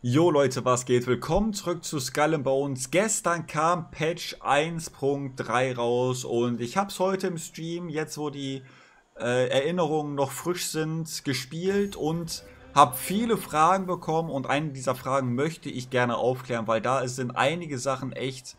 Jo Leute, was geht? Willkommen zurück zu Skull Bones. Gestern kam Patch 1.3 raus und ich habe es heute im Stream, jetzt wo die äh, Erinnerungen noch frisch sind, gespielt und habe viele Fragen bekommen und eine dieser Fragen möchte ich gerne aufklären, weil da sind einige Sachen echt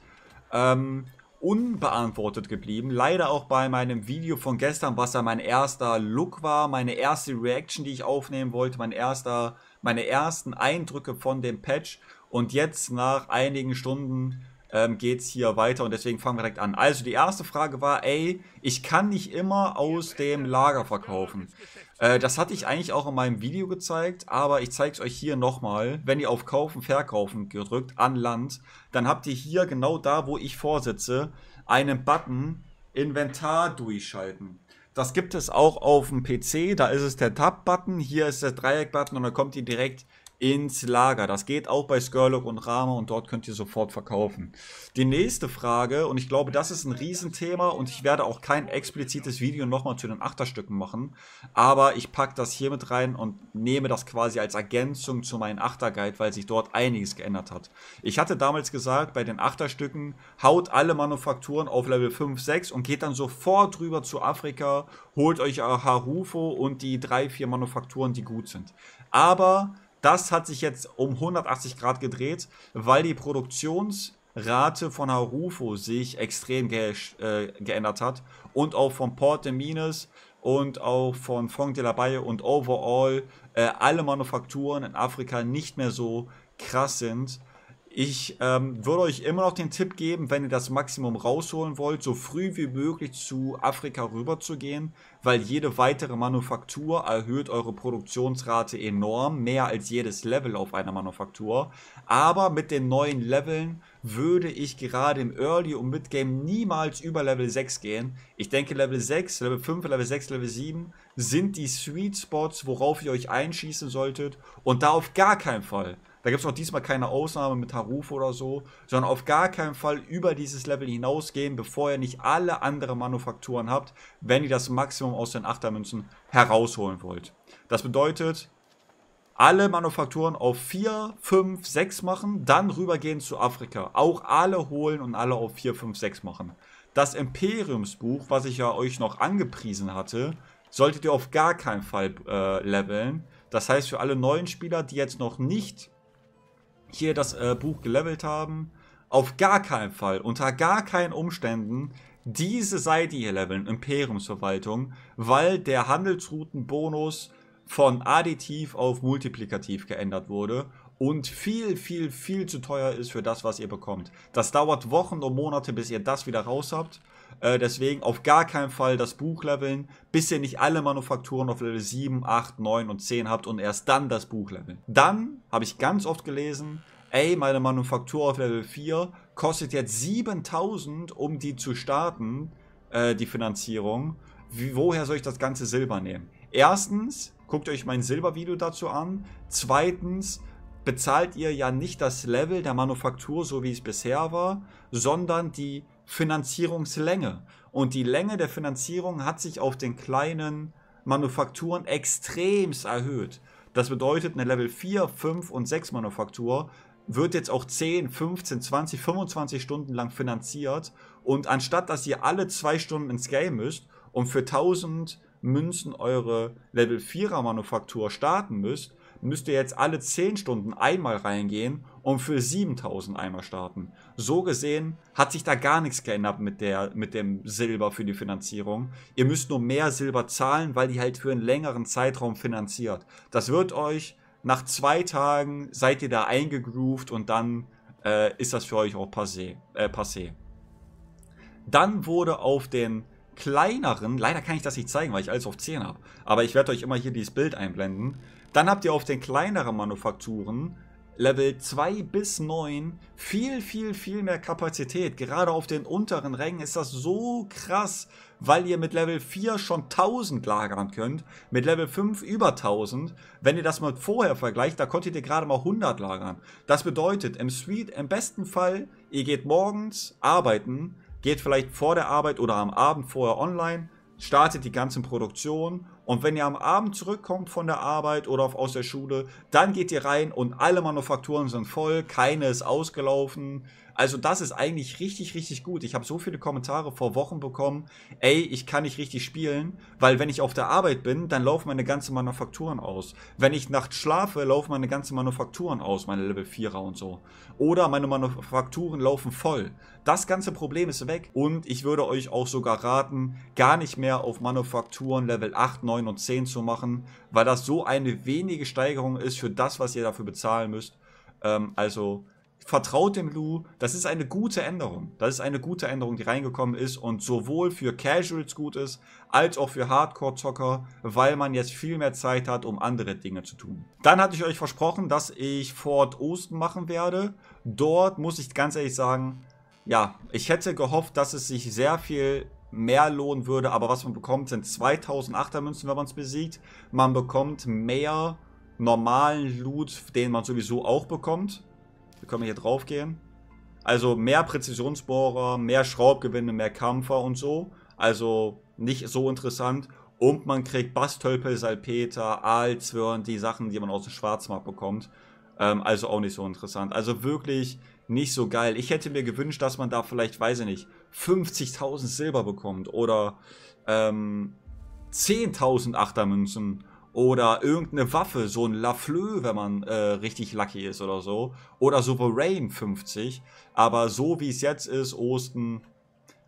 ähm, unbeantwortet geblieben. Leider auch bei meinem Video von gestern, was ja mein erster Look war, meine erste Reaction, die ich aufnehmen wollte, mein erster, meine ersten Eindrücke von dem Patch. Und jetzt nach einigen Stunden ähm, geht es hier weiter und deswegen fangen wir direkt an. Also die erste Frage war, ey, ich kann nicht immer aus dem Lager verkaufen. Äh, das hatte ich eigentlich auch in meinem Video gezeigt, aber ich zeige es euch hier nochmal. Wenn ihr auf Kaufen, Verkaufen gedrückt, an Land, dann habt ihr hier genau da, wo ich vorsitze, einen Button Inventar durchschalten. Das gibt es auch auf dem PC, da ist es der Tab-Button, hier ist der Dreieck-Button und dann kommt ihr direkt ins Lager. Das geht auch bei Skurlock und Rama und dort könnt ihr sofort verkaufen. Die nächste Frage, und ich glaube, das ist ein Riesenthema und ich werde auch kein explizites Video nochmal zu den Achterstücken machen, aber ich packe das hier mit rein und nehme das quasi als Ergänzung zu meinem Achterguide, weil sich dort einiges geändert hat. Ich hatte damals gesagt, bei den Achterstücken haut alle Manufakturen auf Level 5, 6 und geht dann sofort rüber zu Afrika, holt euch Harufo und die drei, vier Manufakturen, die gut sind. Aber das hat sich jetzt um 180 Grad gedreht, weil die Produktionsrate von Harufo sich extrem ge äh, geändert hat und auch von Port de Mines und auch von Franck de la Baye und overall äh, alle Manufakturen in Afrika nicht mehr so krass sind ich ähm, würde euch immer noch den Tipp geben, wenn ihr das Maximum rausholen wollt, so früh wie möglich zu Afrika rüber zu gehen, weil jede weitere Manufaktur erhöht eure Produktionsrate enorm, mehr als jedes Level auf einer Manufaktur. Aber mit den neuen Leveln würde ich gerade im Early und Midgame niemals über Level 6 gehen. Ich denke Level 6, Level 5, Level 6, Level 7 sind die Sweet Spots, worauf ihr euch einschießen solltet und da auf gar keinen Fall da gibt es auch diesmal keine Ausnahme mit Haruf oder so, sondern auf gar keinen Fall über dieses Level hinausgehen, bevor ihr nicht alle anderen Manufakturen habt, wenn ihr das Maximum aus den Achtermünzen herausholen wollt. Das bedeutet, alle Manufakturen auf 4, 5, 6 machen, dann rübergehen zu Afrika. Auch alle holen und alle auf 4, 5, 6 machen. Das Imperiumsbuch, was ich ja euch noch angepriesen hatte, solltet ihr auf gar keinen Fall äh, leveln. Das heißt, für alle neuen Spieler, die jetzt noch nicht hier das äh, Buch gelevelt haben, auf gar keinen Fall, unter gar keinen Umständen diese Seite hier leveln, Imperiumsverwaltung, weil der Handelsroutenbonus von additiv auf multiplikativ geändert wurde und viel, viel, viel zu teuer ist für das, was ihr bekommt. Das dauert Wochen und Monate, bis ihr das wieder raus habt. Äh, deswegen auf gar keinen Fall das Buch leveln, bis ihr nicht alle Manufakturen auf Level 7, 8, 9 und 10 habt und erst dann das Buch leveln. Dann habe ich ganz oft gelesen, ey, meine Manufaktur auf Level 4 kostet jetzt 7000, um die zu starten, äh, die Finanzierung. Wie, woher soll ich das ganze Silber nehmen? Erstens, guckt euch mein Silbervideo dazu an. Zweitens, bezahlt ihr ja nicht das Level der Manufaktur, so wie es bisher war, sondern die Finanzierungslänge. Und die Länge der Finanzierung hat sich auf den kleinen Manufakturen extremst erhöht. Das bedeutet, eine Level 4, 5 und 6 Manufaktur wird jetzt auch 10, 15, 20, 25 Stunden lang finanziert. Und anstatt dass ihr alle zwei Stunden ins Game müsst und für 1000 Münzen eure Level 4er Manufaktur starten müsst, müsst ihr jetzt alle 10 Stunden einmal reingehen und für 7000 einmal starten. So gesehen hat sich da gar nichts geändert mit, der, mit dem Silber für die Finanzierung. Ihr müsst nur mehr Silber zahlen, weil die halt für einen längeren Zeitraum finanziert. Das wird euch nach zwei Tagen seid ihr da eingegroovt und dann äh, ist das für euch auch passé, äh, passé. Dann wurde auf den kleineren, leider kann ich das nicht zeigen, weil ich alles auf 10 habe, aber ich werde euch immer hier dieses Bild einblenden. Dann habt ihr auf den kleineren Manufakturen Level 2 bis 9 viel, viel, viel mehr Kapazität. Gerade auf den unteren Rängen ist das so krass, weil ihr mit Level 4 schon 1000 lagern könnt, mit Level 5 über 1000. Wenn ihr das mal vorher vergleicht, da konntet ihr gerade mal 100 lagern. Das bedeutet, im Suite, im besten Fall, ihr geht morgens arbeiten, geht vielleicht vor der Arbeit oder am Abend vorher online, startet die ganze Produktion und wenn ihr am Abend zurückkommt von der Arbeit oder aus der Schule, dann geht ihr rein und alle Manufakturen sind voll, keine ist ausgelaufen. Also das ist eigentlich richtig, richtig gut. Ich habe so viele Kommentare vor Wochen bekommen, ey, ich kann nicht richtig spielen, weil wenn ich auf der Arbeit bin, dann laufen meine ganzen Manufakturen aus. Wenn ich nachts schlafe, laufen meine ganzen Manufakturen aus, meine Level 4er und so. Oder meine Manufakturen laufen voll. Das ganze Problem ist weg und ich würde euch auch sogar raten, gar nicht mehr auf Manufakturen Level 8, 9, 9 und 10 zu machen, weil das so eine wenige Steigerung ist für das, was ihr dafür bezahlen müsst. Ähm, also vertraut dem Lou, das ist eine gute Änderung. Das ist eine gute Änderung, die reingekommen ist und sowohl für Casuals gut ist, als auch für Hardcore-Zocker, weil man jetzt viel mehr Zeit hat, um andere Dinge zu tun. Dann hatte ich euch versprochen, dass ich Fort Osten machen werde. Dort muss ich ganz ehrlich sagen, ja, ich hätte gehofft, dass es sich sehr viel mehr lohnen würde. Aber was man bekommt, sind 2008er Münzen, wenn man es besiegt. Man bekommt mehr normalen Loot, den man sowieso auch bekommt. Wir können hier drauf gehen. Also mehr Präzisionsbohrer, mehr Schraubgewinne, mehr Kampfer und so. Also nicht so interessant. Und man kriegt Bastölpel, Salpeter, Aalzwirn, die Sachen, die man aus dem Schwarzmarkt bekommt. Ähm, also auch nicht so interessant. Also wirklich nicht so geil. Ich hätte mir gewünscht, dass man da vielleicht, weiß ich nicht, 50.000 Silber bekommt oder ähm, 10.000 Achtermünzen oder irgendeine Waffe, so ein Lafleur, wenn man äh, richtig lucky ist oder so. Oder Sovereign 50. Aber so wie es jetzt ist, Osten,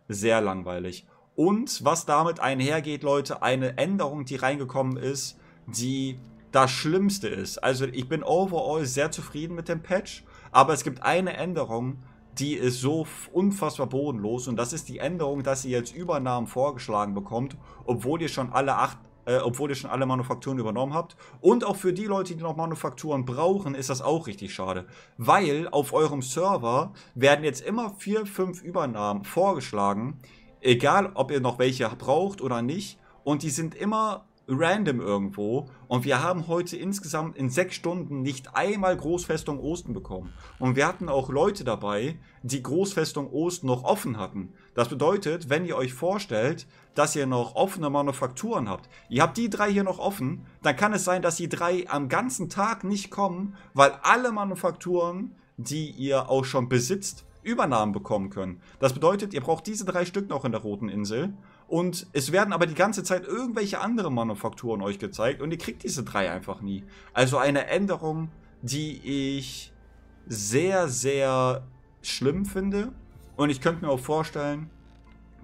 sehr langweilig. Und was damit einhergeht, Leute, eine Änderung, die reingekommen ist, die das Schlimmste ist. Also ich bin overall sehr zufrieden mit dem Patch, aber es gibt eine Änderung, die ist so unfassbar bodenlos und das ist die Änderung, dass ihr jetzt Übernahmen vorgeschlagen bekommt, obwohl ihr schon alle acht äh, obwohl ihr schon alle Manufakturen übernommen habt. Und auch für die Leute, die noch Manufakturen brauchen, ist das auch richtig schade. Weil auf eurem Server werden jetzt immer vier, fünf Übernahmen vorgeschlagen, egal ob ihr noch welche braucht oder nicht. Und die sind immer random irgendwo. Und wir haben heute insgesamt in sechs Stunden nicht einmal Großfestung Osten bekommen. Und wir hatten auch Leute dabei, die Großfestung Osten noch offen hatten. Das bedeutet, wenn ihr euch vorstellt, dass ihr noch offene Manufakturen habt, ihr habt die drei hier noch offen, dann kann es sein, dass die drei am ganzen Tag nicht kommen, weil alle Manufakturen, die ihr auch schon besitzt, Übernahmen bekommen können. Das bedeutet, ihr braucht diese drei Stück noch in der Roten Insel. Und es werden aber die ganze Zeit irgendwelche anderen Manufakturen euch gezeigt und ihr kriegt diese drei einfach nie. Also eine Änderung, die ich sehr, sehr schlimm finde. Und ich könnte mir auch vorstellen,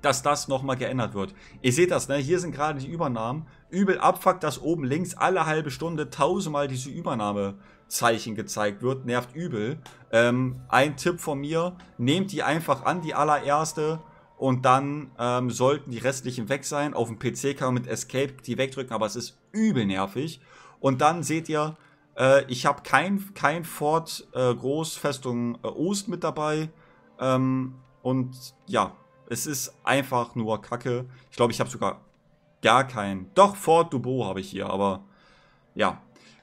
dass das nochmal geändert wird. Ihr seht das, ne? Hier sind gerade die Übernahmen. Übel abfuckt, dass oben links alle halbe Stunde tausendmal diese Übernahmezeichen gezeigt wird. Nervt übel. Ähm, ein Tipp von mir, nehmt die einfach an, die allererste und dann ähm, sollten die restlichen weg sein. Auf dem PC kann man mit Escape die wegdrücken, aber es ist übel nervig. Und dann seht ihr, äh, ich habe kein, kein Fort äh, Großfestung äh, Ost mit dabei. Ähm, und ja, es ist einfach nur Kacke. Ich glaube, ich habe sogar gar keinen. Doch, Fort Dubo habe ich hier, aber ja,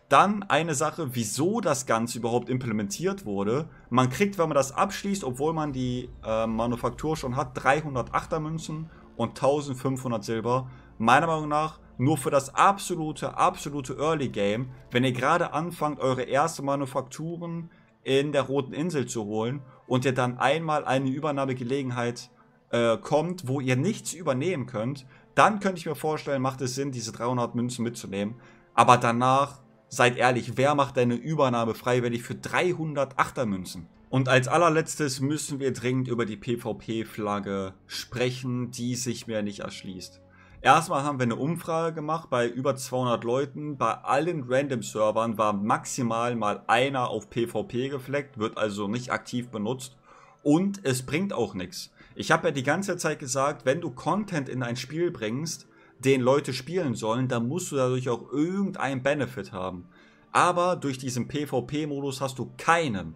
dann eine Sache, wieso das Ganze überhaupt implementiert wurde. Man kriegt, wenn man das abschließt, obwohl man die äh, Manufaktur schon hat, 308er Münzen und 1500 Silber. Meiner Meinung nach nur für das absolute, absolute Early Game, wenn ihr gerade anfangt, eure erste Manufakturen in der Roten Insel zu holen und ihr dann einmal eine Übernahmegelegenheit äh, kommt, wo ihr nichts übernehmen könnt, dann könnte ich mir vorstellen, macht es Sinn, diese 300 Münzen mitzunehmen. Aber danach Seid ehrlich, wer macht deine Übernahme freiwillig für 300 Achtermünzen? Und als allerletztes müssen wir dringend über die PvP-Flagge sprechen, die sich mir nicht erschließt. Erstmal haben wir eine Umfrage gemacht bei über 200 Leuten. Bei allen Random-Servern war maximal mal einer auf PvP gefleckt, wird also nicht aktiv benutzt. Und es bringt auch nichts. Ich habe ja die ganze Zeit gesagt, wenn du Content in ein Spiel bringst, den Leute spielen sollen, dann musst du dadurch auch irgendeinen Benefit haben. Aber durch diesen PvP-Modus hast du keinen.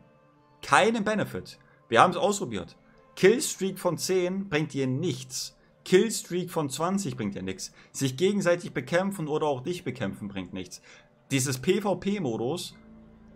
Keinen Benefit. Wir haben es ausprobiert. Killstreak von 10 bringt dir nichts. Killstreak von 20 bringt dir nichts. Sich gegenseitig bekämpfen oder auch dich bekämpfen bringt nichts. Dieses PvP-Modus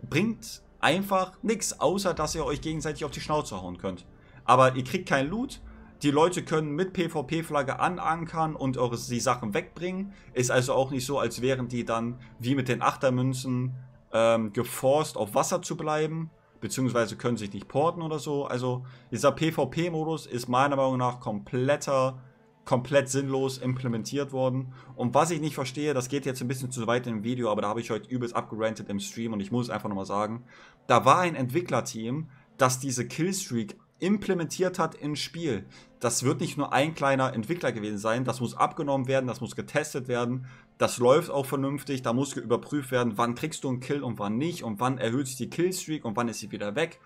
bringt einfach nichts, außer dass ihr euch gegenseitig auf die Schnauze hauen könnt. Aber ihr kriegt keinen Loot, die Leute können mit PvP-Flagge anankern und eure, die Sachen wegbringen. Ist also auch nicht so, als wären die dann wie mit den Achtermünzen ähm, geforst, auf Wasser zu bleiben. Beziehungsweise können sich nicht porten oder so. Also dieser PvP-Modus ist meiner Meinung nach kompletter komplett sinnlos implementiert worden. Und was ich nicht verstehe, das geht jetzt ein bisschen zu weit im Video, aber da habe ich heute übelst abgerantet im Stream und ich muss es einfach nochmal sagen. Da war ein Entwicklerteam, das diese Killstreak implementiert hat ins Spiel. Das wird nicht nur ein kleiner Entwickler gewesen sein, das muss abgenommen werden, das muss getestet werden, das läuft auch vernünftig, da muss überprüft werden, wann kriegst du einen Kill und wann nicht und wann erhöht sich die Killstreak und wann ist sie wieder weg.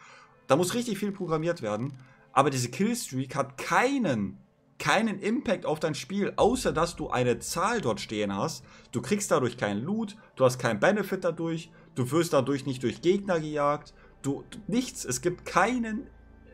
Da muss richtig viel programmiert werden, aber diese Killstreak hat keinen keinen Impact auf dein Spiel, außer dass du eine Zahl dort stehen hast. Du kriegst dadurch keinen Loot, du hast keinen Benefit dadurch, du wirst dadurch nicht durch Gegner gejagt, du nichts, es gibt keinen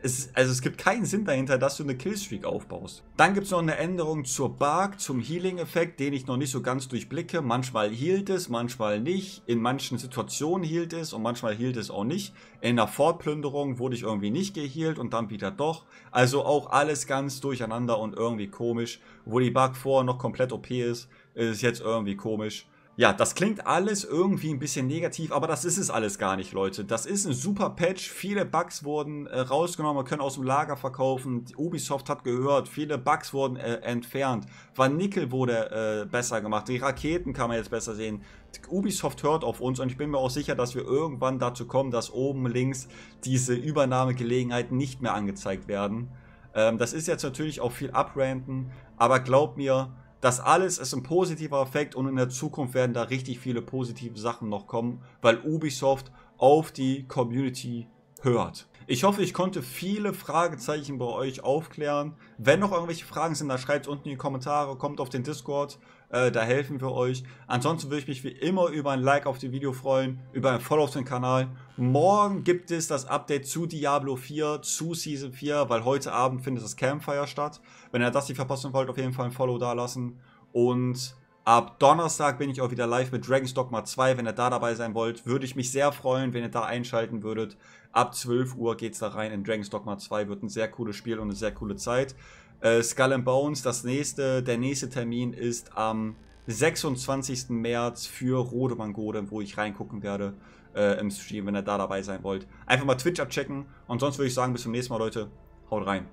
es, also es gibt keinen Sinn dahinter, dass du eine Killstreak aufbaust. Dann gibt es noch eine Änderung zur Bark, zum Healing-Effekt, den ich noch nicht so ganz durchblicke. Manchmal hielt es, manchmal nicht. In manchen Situationen hielt es und manchmal hielt es auch nicht. In der Fortplünderung wurde ich irgendwie nicht gehealt und dann wieder doch. Also auch alles ganz durcheinander und irgendwie komisch. Wo die Bark vorher noch komplett OP ist, ist es jetzt irgendwie komisch. Ja, das klingt alles irgendwie ein bisschen negativ, aber das ist es alles gar nicht, Leute. Das ist ein super Patch. Viele Bugs wurden äh, rausgenommen, wir können aus dem Lager verkaufen. Ubisoft hat gehört, viele Bugs wurden äh, entfernt. Nickel wurde äh, besser gemacht. Die Raketen kann man jetzt besser sehen. Ubisoft hört auf uns und ich bin mir auch sicher, dass wir irgendwann dazu kommen, dass oben links diese Übernahmegelegenheiten nicht mehr angezeigt werden. Ähm, das ist jetzt natürlich auch viel Abranden, aber glaub mir, das alles ist ein positiver Effekt und in der Zukunft werden da richtig viele positive Sachen noch kommen, weil Ubisoft auf die Community hört. Ich hoffe, ich konnte viele Fragezeichen bei euch aufklären. Wenn noch irgendwelche Fragen sind, dann schreibt es unten in die Kommentare, kommt auf den Discord äh, da helfen wir euch. Ansonsten würde ich mich wie immer über ein Like auf dem Video freuen, über ein Follow auf den Kanal. Morgen gibt es das Update zu Diablo 4, zu Season 4, weil heute Abend findet das Campfire statt. Wenn ihr das nicht verpassen wollt, auf jeden Fall ein Follow da lassen. Und ab Donnerstag bin ich auch wieder live mit Dragon's Dogma 2. Wenn ihr da dabei sein wollt, würde ich mich sehr freuen, wenn ihr da einschalten würdet. Ab 12 Uhr geht es da rein in Dragon's Dogma 2. Wird ein sehr cooles Spiel und eine sehr coole Zeit. Äh, Skull and Bones, das nächste, der nächste Termin ist am 26. März für Rode Mangode, wo ich reingucken werde äh, im Stream, wenn ihr da dabei sein wollt. Einfach mal Twitch abchecken und sonst würde ich sagen, bis zum nächsten Mal, Leute. Haut rein.